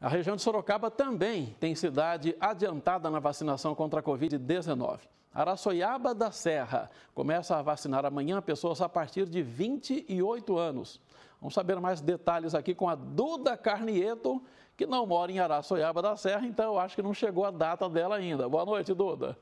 A região de Sorocaba também tem cidade adiantada na vacinação contra a Covid-19. Araçoiaba da Serra começa a vacinar amanhã pessoas a partir de 28 anos. Vamos saber mais detalhes aqui com a Duda Carnieto, que não mora em Araçoiaba da Serra, então eu acho que não chegou a data dela ainda. Boa noite, Duda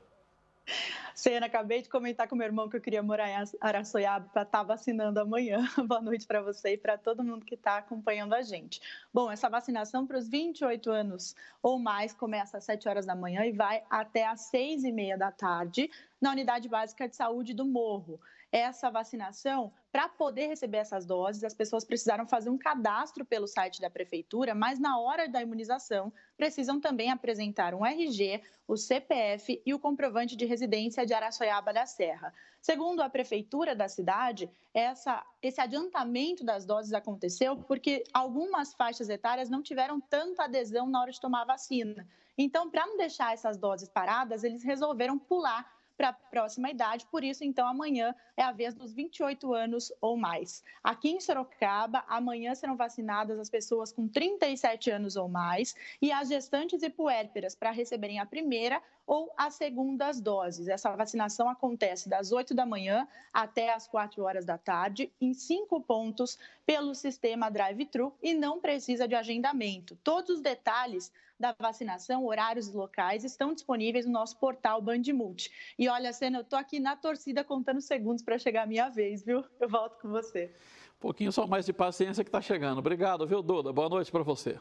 cena. Acabei de comentar com meu irmão que eu queria morar em Araçoiaba para estar tá vacinando amanhã. Boa noite para você e para todo mundo que está acompanhando a gente. Bom, essa vacinação para os 28 anos ou mais começa às 7 horas da manhã e vai até às 6 e meia da tarde na Unidade Básica de Saúde do Morro. Essa vacinação, para poder receber essas doses, as pessoas precisaram fazer um cadastro pelo site da Prefeitura, mas na hora da imunização precisam também apresentar um RG, o CPF e o comprovante de residência de Araçoiaba da Serra. Segundo a prefeitura da cidade, essa, esse adiantamento das doses aconteceu porque algumas faixas etárias não tiveram tanta adesão na hora de tomar a vacina. Então, para não deixar essas doses paradas, eles resolveram pular para a próxima idade. Por isso, então, amanhã é a vez dos 28 anos ou mais. Aqui em Sorocaba, amanhã serão vacinadas as pessoas com 37 anos ou mais e as gestantes e puérperas para receberem a primeira ou as segundas doses. Essa vacinação acontece das 8 da manhã até as 4 horas da tarde, em cinco pontos pelo sistema drive-thru e não precisa de agendamento. Todos os detalhes da vacinação, horários e locais estão disponíveis no nosso portal Bandimult. E olha, Sena, eu tô aqui na torcida contando segundos para chegar a minha vez, viu? Eu volto com você. Um pouquinho só mais de paciência que está chegando. Obrigado, viu, Duda? Boa noite para você.